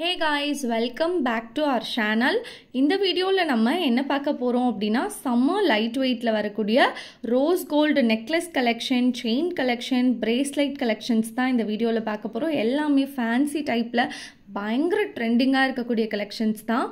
hey guys welcome back to our channel இந்த வீடியோவில் நம்ம என்ன பார்க்க போகிறோம் அப்படின்னா செம்ம லைட் வெயிட்டில் வரக்கூடிய rose gold necklace collection chain collection bracelet collections தான் இந்த வீடியோவில் பார்க்க போகிறோம் எல்லாமே ஃபேன்சி டைப்பில் பயங்கர ட்ரெண்டிங்காக இருக்கக்கூடிய கலெக்ஷன்ஸ் தான்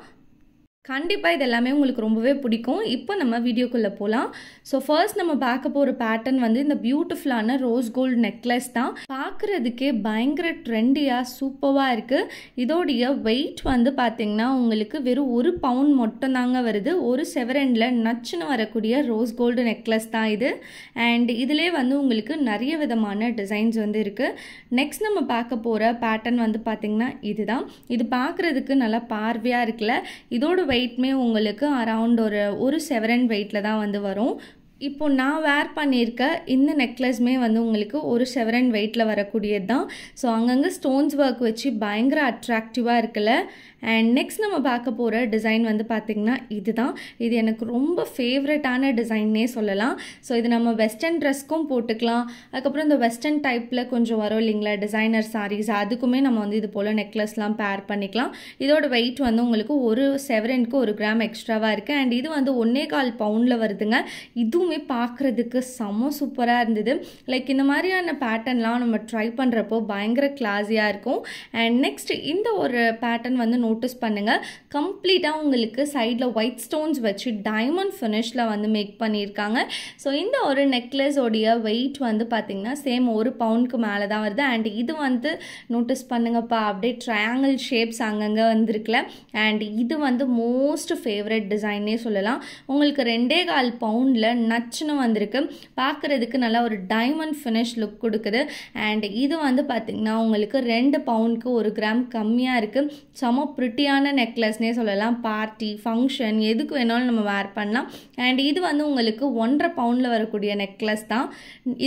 கண்டிப்பாக இது எல்லாமே உங்களுக்கு ரொம்பவே பிடிக்கும் இப்போ நம்ம வீடியோக்குள்ளே போகலாம் ஸோ ஃபர்ஸ்ட் நம்ம பார்க்க போகிற பேட்டர்ன் வந்து இந்த பியூட்டிஃபுல்லான ரோஸ் கோல்டு நெக்லஸ் தான் பார்க்குறதுக்கே பயங்கர ட்ரெண்டியாக சூப்பராக இருக்குது இதோடைய வெயிட் வந்து பார்த்திங்கன்னா உங்களுக்கு வெறும் ஒரு பவுண்ட் மட்டும் தாங்க வருது ஒரு செவரண்டில் நச்சுன்னு வரக்கூடிய ரோஸ் கோல்டு நெக்லஸ் தான் இது அண்ட் இதிலே வந்து உங்களுக்கு நிறைய விதமான டிசைன்ஸ் வந்து இருக்குது நெக்ஸ்ட் நம்ம பார்க்க போகிற பேட்டர்ன் வந்து பார்த்திங்கன்னா இதுதான் இது பார்க்குறதுக்கு நல்லா பார்வையாக இருக்குல்ல இதோட வெயிட்மே உங்களுக்கு அரவுண்ட் ஒரு ஒரு செவரன் வெயிட்டில் தான் வந்து வரும் இப்போ நான் வேர் பண்ணியிருக்க இந்த நெக்லஸ்மே வந்து உங்களுக்கு ஒரு செவரன் வெயிட்டில் வரக்கூடியது தான் ஸோ அங்கங்கே ஸ்டோன்ஸ் ஒர்க் வச்சு பயங்கர அட்ராக்டிவாக இருக்குல்ல அண்ட் நெக்ஸ்ட் நம்ம பார்க்க போகிற டிசைன் வந்து பார்த்திங்கன்னா இதுதான் இது எனக்கு ரொம்ப ஃபேவரட்டான டிசைன்னே சொல்லலாம் ஸோ இது நம்ம வெஸ்டர்ன் ட்ரெஸ்க்கும் போட்டுக்கலாம் அதுக்கப்புறம் இந்த வெஸ்டர்ன் டைப்பில் கொஞ்சம் வரும் இல்லைங்களா டிசைனர் சாரீஸ் அதுக்குமே நம்ம வந்து இது போல் நெக்லஸ்லாம் பேர் பண்ணிக்கலாம் இதோட வெயிட் வந்து உங்களுக்கு ஒரு செவரனுக்கு ஒரு கிராம் எக்ஸ்ட்ராவாக இருக்குது அண்ட் இது வந்து ஒன்றே கால் பவுண்டில் வருதுங்க இதுவும் அதுவுமே பார்க்குறதுக்கு செம்ம சூப்பராக இருந்தது லைக் இந்த மாதிரியான பேட்டர்ன்லாம் நம்ம ட்ரை பண்ணுறப்போ பயங்கர கிளாஸியாக இருக்கும் அண்ட் நெக்ஸ்ட் இந்த ஒரு பேட்டர்ன் வந்து நோட்டீஸ் பண்ணுங்கள் கம்ப்ளீட்டாக உங்களுக்கு சைடில் ஒயிட் ஸ்டோன்ஸ் வச்சு டைமண்ட் ஃபினிஷில் வந்து மேக் பண்ணியிருக்காங்க ஸோ இந்த ஒரு நெக்லஸோடைய வெயிட் வந்து பார்த்திங்கன்னா சேம் ஒரு பவுண்டுக்கு மேலே தான் வருது அண்ட் இது வந்து நோட்டீஸ் பண்ணுங்கப்பா அப்படியே ட்ரையாங்கிள் ஷேப்ஸ் அங்கங்கே வந்துருக்குல அண்ட் இது வந்து மோஸ்ட் ஃபேவரட் டிசைன்னே சொல்லலாம் உங்களுக்கு ரெண்டே கால் பவுண்டில் நச்சுன்னு வந்திருக்கு பார்க்குறதுக்கு நல்லா ஒரு டைமண்ட் ஃபினிஷ் லுக் கொடுக்குது அண்ட் இது வந்து பார்த்திங்கன்னா உங்களுக்கு ரெண்டு பவுண்டுக்கு ஒரு கிராம் கம்மியாக இருக்குது செம ப்ரிட்டியான நெக்லஸ்னே சொல்லலாம் பார்ட்டி ஃபங்க்ஷன் எதுக்கு வேணாலும் நம்ம வேர் பண்ணலாம் அண்ட் இது வந்து உங்களுக்கு ஒன்றரை பவுண்டில் வரக்கூடிய நெக்லஸ் தான்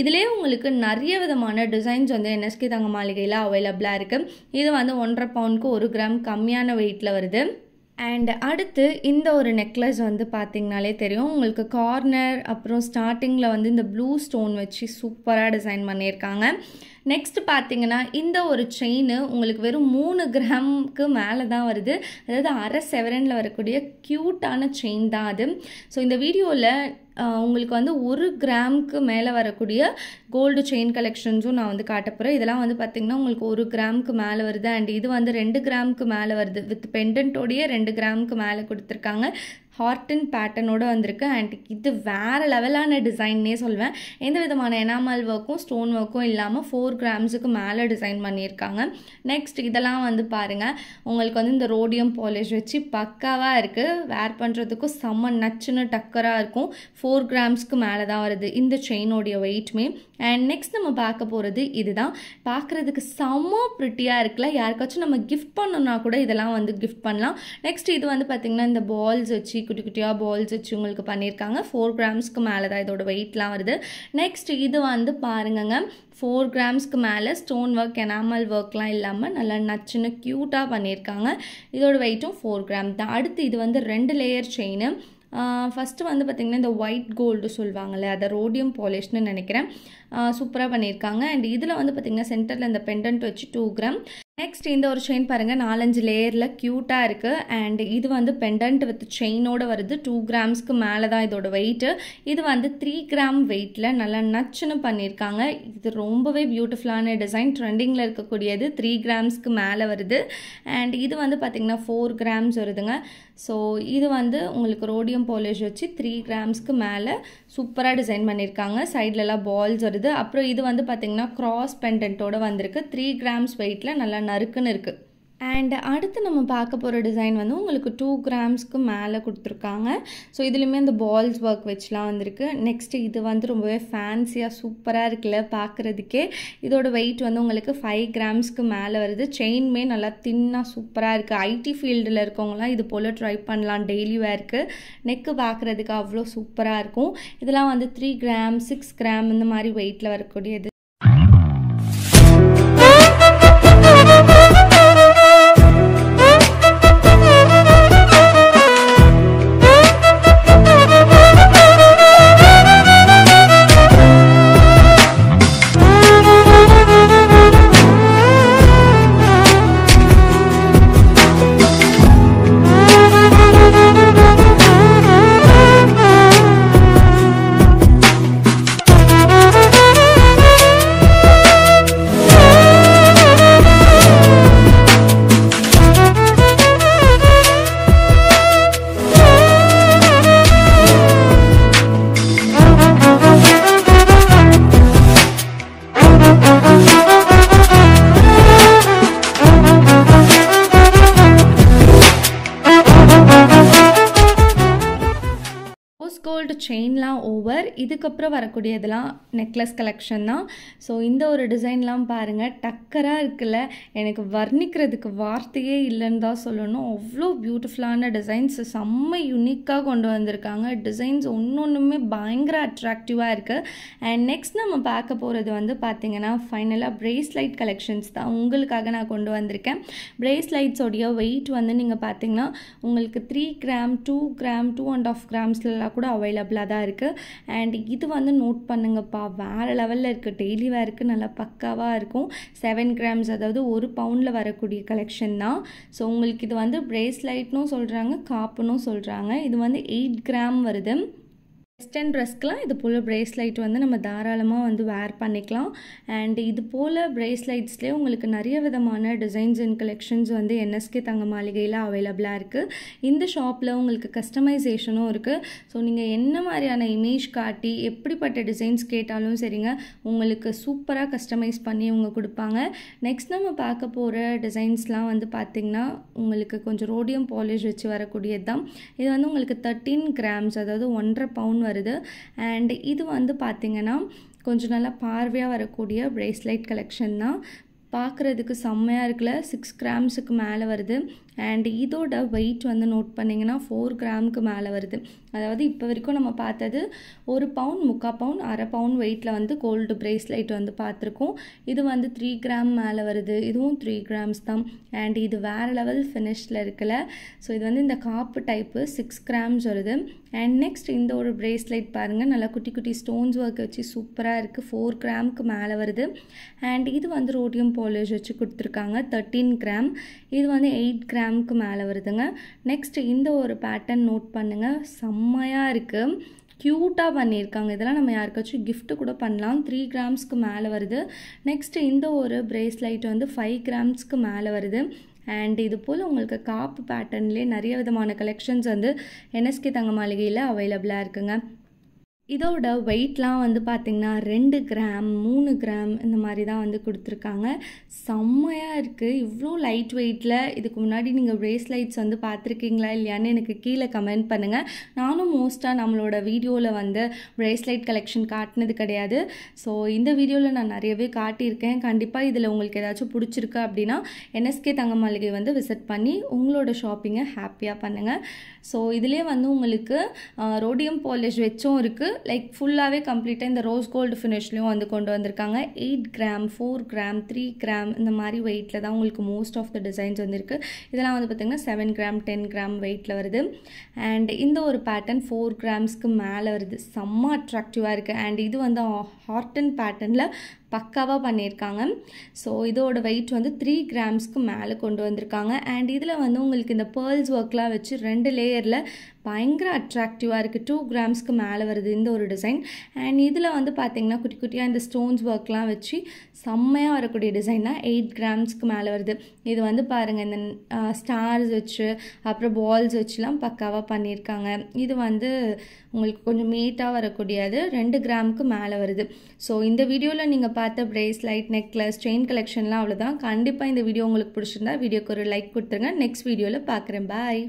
இதிலே உங்களுக்கு நிறைய விதமான டிசைன்ஸ் வந்து என்எஸ்கே தங்க மாளிகையில் அவைலபிளாக இருக்குது இது வந்து ஒன்றரை பவுண்டுக்கு ஒரு கிராம் கம்மியான வெயிட்டில் வருது அண்ட் அடுத்து இந்த ஒரு நெக்லஸ் வந்து பார்த்திங்கனாலே தெரியும் உங்களுக்கு கார்னர் அப்புறம் ஸ்டார்டிங்கில் வந்து இந்த ப்ளூ ஸ்டோன் வச்சு சூப்பராக டிசைன் பண்ணியிருக்காங்க நெக்ஸ்ட் பார்த்தீங்கன்னா இந்த ஒரு செயின் உங்களுக்கு வெறும் மூணு கிராம்க்கு மேலே தான் வருது அதாவது அரை செவரனில் வரக்கூடிய க்யூட்டான செயின் தான் அது ஸோ இந்த வீடியோவில் உங்களுக்கு வந்து ஒரு கிராமுக்கு மேலே வரக்கூடிய கோல்டு செயின் கலெக்ஷன்ஸும் நான் வந்து காட்ட போகிறேன் இதெல்லாம் வந்து பார்த்திங்கன்னா உங்களுக்கு ஒரு கிராமுக்கு மேலே வருது அண்ட் இது வந்து ரெண்டு கிராமுக்கு மேலே வருது வித் பெண்டன்ட்டோடையே ரெண்டு கிராமுக்கு மேலே கொடுத்துருக்காங்க ஹார்டன் பேட்டர்னோடு வந்திருக்கு அண்ட் இது வேறு லெவலான டிசைன்னே சொல்வேன் எந்த விதமான எனாமல் ஒர்க்கும் ஸ்டோன் ஒர்க்கும் இல்லாமல் ஃபோர் கிராம்ஸுக்கு மேலே டிசைன் பண்ணியிருக்காங்க நெக்ஸ்ட் இதெல்லாம் வந்து பாருங்கள் உங்களுக்கு வந்து இந்த ரோடியம் பாலிஷ் வச்சு பக்காவாக இருக்குது வேர் பண்ணுறதுக்கும் செம்ம நச்சுன்னு டக்கராக இருக்கும் ஃபோர் கிராம்ஸ்க்கு மேலே தான் வருது இந்த செயினோடைய வெயிட்மே அண்ட் நெக்ஸ்ட் நம்ம பார்க்க போகிறது இதுதான் பார்க்குறதுக்கு செம்ம ப்ரிட்டியாக இருக்குல்ல யாருக்காச்சும் நம்ம கிஃப்ட் பண்ணோன்னா கூட இதெல்லாம் வந்து கிஃப்ட் பண்ணலாம் நெக்ஸ்ட் இது வந்து பார்த்திங்கன்னா இந்த பால்ஸ் வச்சு குட்டி குட்டியாக பால்ஸ் வச்சு உங்களுக்கு பண்ணியிருக்காங்க ஃபோர் கிராம்ஸ்க்கு மேலே தான் இதோட வெயிட்லாம் வருது நெக்ஸ்ட் இது வந்து பாருங்கங்க ஃபோர் கிராம்ஸ்க்கு மேலே ஸ்டோன் ஒர்க் எனாமல் ஒர்க்லாம் இல்லாமல் நல்லா நச்சுன்னு க்யூட்டாக பண்ணியிருக்காங்க இதோட வெயிட்டும் ஃபோர் கிராம் தான் அடுத்து இது வந்து ரெண்டு லேயர் செயின் ஃபஸ்ட்டு வந்து பார்த்திங்கன்னா இந்த ஒயிட் கோல்டு சொல்லுவாங்கள்ல அதை ரோடியம் பாலிஷ்னு நினைக்கிறேன் சூப்பராக பண்ணியிருக்காங்க அண்ட் இதில் வந்து பார்த்திங்கன்னா சென்டரில் இந்த பெண்டன்ட் வச்சு டூ கிராம் நெக்ஸ்ட் இந்த ஒரு செயின் பாருங்கள் நாலஞ்சு லேயரில் க்யூட்டாக இருக்குது அண்ட் இது வந்து பெண்டன்ட் வித் செயினோடு வருது டூ கிராம்ஸ்க்கு மேலே தான் இதோட வெயிட்டு இது வந்து த்ரீ கிராம் வெயிட்டில் நல்லா நச்சுன்னு பண்ணியிருக்காங்க இது ரொம்பவே பியூட்டிஃபுல்லான டிசைன் ட்ரெண்டிங்கில் இருக்கக்கூடியது த்ரீ கிராம்ஸ்க்கு மேலே வருது அண்ட் இது வந்து பார்த்திங்கன்னா ஃபோர் கிராம்ஸ் வருதுங்க ஸோ இது வந்து உங்களுக்கு ரோடியம் போலிஷ் வச்சு த்ரீ கிராம்ஸ்க்கு மேலே சூப்பராக டிசைன் பண்ணியிருக்காங்க சைட்லலாம் பால்ஸ் வருது அப்புறம் இது வந்து பார்த்திங்கன்னா க்ராஸ் பெண்டன்ட்டோடு வந்திருக்கு த்ரீ கிராம்ஸ் வெயிட்டில் நல்லா நறுக்குன்னு இருக்குது அண்ட் அடுத்து நம்ம பார்க்க போகிற டிசைன் வந்து உங்களுக்கு டூ கிராம்ஸ்க்கு மேலே கொடுத்துருக்காங்க ஸோ இதுலேயுமே அந்த பால்ஸ் ஒர்க் வச்சுலாம் வந்திருக்கு நெக்ஸ்ட்டு இது வந்து ரொம்பவே ஃபேன்சியாக சூப்பராக இருக்குல்ல பார்க்குறதுக்கே இதோட வெயிட் வந்து உங்களுக்கு ஃபைவ் கிராம்ஸ்க்கு மேலே வருது செயின்மே நல்லா தின்னாக சூப்பராக இருக்குது ஐடி ஃபீல்டில் இருக்கவங்களாம் இது போல் ட்ரை பண்ணலாம் டெய்லி வேர்க்கு நெக்கு பார்க்குறதுக்கு அவ்வளோ சூப்பராக இருக்கும் இதெல்லாம் வந்து த்ரீ கிராம் சிக்ஸ் கிராம் இந்த மாதிரி வெயிட்டில் வரக்கூடியது டு செயின்லாம் ஓவர் இதுக்கப்புறம் வரக்கூடியதெல்லாம் நெக்லஸ் கலெக்ஷன் தான் ஸோ இந்த ஒரு டிசைன்லாம் பாருங்கள் டக்கராக இருக்குல்ல எனக்கு வர்ணிக்கிறதுக்கு வார்த்தையே இல்லைன்னு தான் சொல்லணும் அவ்வளோ பியூட்டிஃபுல்லான டிசைன்ஸ் செம்ம யுனிக்காக கொண்டு வந்திருக்காங்க டிசைன்ஸ் ஒன்று ஒன்றுமே பயங்கர அட்ராக்டிவாக இருக்குது அண்ட் நெக்ஸ்ட் நம்ம பார்க்க போகிறது வந்து பார்த்திங்கன்னா ஃபைனலாக ப்ரேஸ்லைட் கலெக்ஷன்ஸ் தான் உங்களுக்காக நான் கொண்டு வந்திருக்கேன் ப்ரேஸ்லைட்ஸோடைய வெயிட் வந்து நீங்கள் பார்த்தீங்கன்னா உங்களுக்கு three gram two gram two and half கிராம்ஸ்லாம் கூட அவைலபிள் அவைலபிளாக தான் இருக்குது அண்ட் இது வந்து நோட் பண்ணுங்கப்பா வேறு லெவலில் இருக்குது டெய்லி வேருக்கு நல்லா பக்காவாக இருக்கும் செவன் கிராம்ஸ் அதாவது ஒரு பவுண்டில் வரக்கூடிய கலெக்ஷன் தான் ஸோ உங்களுக்கு இது வந்து பிரேஸ்லைட்னும் சொல்கிறாங்க காப்புன்னு சொல்கிறாங்க இது வந்து எயிட் கிராம் வருது வெஸ்டர்ன் ட்ரெஸ்க்கெலாம் இது போல் ப்ரேஸ்லைட் வந்து நம்ம தாராளமாக வந்து வேர் பண்ணிக்கலாம் அண்ட் இது போல் ப்ரேஸ்லைட்ஸ்லேயே உங்களுக்கு நிறைய விதமான டிசைன்ஸ் அண்ட் கலெக்ஷன்ஸ் வந்து என்எஸ்கே தங்க மாளிகையில் அவைலபிளாக இருக்குது இந்த ஷாப்பில் உங்களுக்கு கஸ்டமைசேஷனும் இருக்குது ஸோ நீங்கள் என்ன மாதிரியான இமேஜ் காட்டி எப்படிப்பட்ட டிசைன்ஸ் கேட்டாலும் சரிங்க உங்களுக்கு சூப்பராக கஸ்டமைஸ் பண்ணி அவங்க கொடுப்பாங்க நெக்ஸ்ட் நம்ம பார்க்க போகிற டிசைன்ஸ்லாம் வந்து பார்த்திங்கன்னா உங்களுக்கு கொஞ்சம் ரோடியம் பாலிஷ் வச்சு வரக்கூடியது தான் இது வந்து உங்களுக்கு தேர்ட்டீன் கிராம்ஸ் அதாவது ஒன்றரை பவுண்ட் வருது அண்ட் இது வந்து பார்த்திங்கன்னா கொஞ்சம் நல்லா பார்வையாக வரக்கூடிய ப்ரேஸ்லைட் கலெக்ஷன் தான் பார்க்குறதுக்கு செம்மையாக இருக்குல்ல சிக்ஸ் கிராம்ஸுக்கு மேலே வருது அண்ட் இதோட வெயிட் வந்து நோட் பண்ணிங்கன்னா ஃபோர் கிராமுக்கு மேலே வருது அதாவது இப்போ வரைக்கும் நம்ம பார்த்தது ஒரு பவுன் முக்கால் பவுன் அரை பவுன் வெயிட்டில் வந்து கோல்டு ப்ரேஸ்லைட் வந்து பார்த்துருக்கோம் இது வந்து த்ரீ கிராம் மேலே வருது இதுவும் த்ரீ கிராம்ஸ் தான் அண்ட் இது வேறு லெவல் ஃபினிஷில் இருக்குல்ல ஸோ இது வந்து இந்த காப்பு டைப்பு சிக்ஸ் கிராம்ஸ் வருது அண்ட் நெக்ஸ்ட் இந்த ஒரு ப்ரேஸ்லைட் பாருங்கள் நல்லா குட்டி குட்டி ஸ்டோன்ஸ் ஒர்க் வச்சு சூப்பராக இருக்குது ஃபோர் கிராமுக்கு மேலே வருது அண்ட் இது வந்து ரோடியம் போலிஷ் வச்சு கொடுத்துருக்காங்க தேர்ட்டீன் கிராம் இது வந்து எயிட் கிராமுக்கு மேலே வருதுங்க நெக்ஸ்ட் இந்த ஒரு பேட்டர்ன் நோட் பண்ணுங்கள் செம்மையாக இருக்குது க்யூட்டாக பண்ணியிருக்காங்க இதெல்லாம் நம்ம யாருக்காச்சும் கிஃப்ட்டு கூட பண்ணலாம் த்ரீ கிராம்ஸ்க்கு மேலே வருது நெக்ஸ்ட்டு இந்த ஒரு ப்ரேஸ்லைட் வந்து ஃபைவ் கிராம்ஸ்க்கு மேலே வருது அண்ட் இது போல் உங்களுக்கு காப்பு பேட்டர்ன்லேயே நிறைய விதமான கலெக்ஷன்ஸ் வந்து என்எஸ்கே தங்க மாளிகையில் அவைலபிளாக இருக்குங்க இதோட வெயிட்லாம் வந்து பார்த்திங்கன்னா ரெண்டு கிராம் மூணு கிராம் இந்த மாதிரி தான் வந்து கொடுத்துருக்காங்க செம்மையாக இருக்குது இவ்வளோ லைட் வெயிட்டில் இதுக்கு முன்னாடி நீங்கள் ப்ரேஸ்லைட்ஸ் வந்து பார்த்துருக்கீங்களா இல்லையான்னு எனக்கு கீழே கமெண்ட் பண்ணுங்கள் நானும் மோஸ்ட்டாக நம்மளோட வீடியோவில் வந்து ப்ரேஸ்லைட் கலெக்ஷன் காட்டினது கிடையாது ஸோ இந்த வீடியோவில் நான் நிறையவே காட்டியிருக்கேன் கண்டிப்பாக இதில் உங்களுக்கு ஏதாச்சும் பிடிச்சிருக்கு அப்படின்னா என்எஸ்கே தங்க மாளிகை வந்து விசிட் பண்ணி உங்களோட ஷாப்பிங்கை ஹாப்பியாக பண்ணுங்கள் ஸோ இதிலே வந்து உங்களுக்கு ரோடியம் பாலிஷ் வச்சும் இருக்குது லைக் ஃபுல்லாகவே கம்ப்ளீட்டாக இந்த ரோஸ் கோல்டு ஃபினிஷ்லேயும் வந்து கொண்டு வந்திருக்காங்க eight gram four gram three gram இந்த மாதிரி வெயிட்டில் தான் உங்களுக்கு மோஸ்ட் ஆஃப் த டிசைன்ஸ் வந்திருக்கு இதெல்லாம் வந்து பார்த்திங்கன்னா செவன் கிராம் டென் கிராம் வெயிட்டில் வருது அண்ட் இந்த ஒரு பேட்டர்ன் ஃபோர் கிராம்ஸ்க்கு மேலே வருது செம்ம அட்ராக்டிவாக இருக்குது அண்ட் இது வந்து ஹார்டன் பேட்டர்னில் பக்காவாக பண்ணியிருக்காங்க ஸோ இதோட வெயிட் வந்து த்ரீ கிராம்ஸ்க்கு மேலே கொண்டு வந்திருக்காங்க அண்ட் இதில் வந்து உங்களுக்கு இந்த பேர்ல்ஸ் ஒர்க்லாம் வச்சு ரெண்டு லேயரில் பயங்கர அட்ராக்டிவாக இருக்குது டூ கிராம்ஸ்க்கு மேலே வருது இந்த ஒரு டிசைன் அண்ட் இதில் வந்து பார்த்தீங்கன்னா குட்டி குட்டியாக இந்த ஸ்டோன்ஸ் ஒர்க்லாம் வச்சு செம்மையாக வரக்கூடிய டிசைன் தான் எயிட் கிராம்ஸ்க்கு மேலே வருது இது வந்து பாருங்கள் இந்த ஸ்டார்ஸ் வச்சு அப்புறம் பால்ஸ் வச்சுலாம் பக்காவாக பண்ணியிருக்காங்க இது வந்து உங்களுக்கு கொஞ்சம் மீட்டாக வரக்கூடியது ரெண்டு கிராமுக்கு மேலே வருது ஸோ இந்த வீடியோவில் நீங்கள் பார்த்த ப்ரேஸ்லைட் நெக்லஸ் செயின் கலெக்ஷன்லாம் அவ்வளோதான் கண்டிப்பாக இந்த வீடியோ உங்களுக்கு பிடிச்சிருந்தா வீடியோக்கு ஒரு லைக் கொடுத்துருங்க நெக்ஸ்ட் வீடியோவில் பார்க்குறேன் பாய்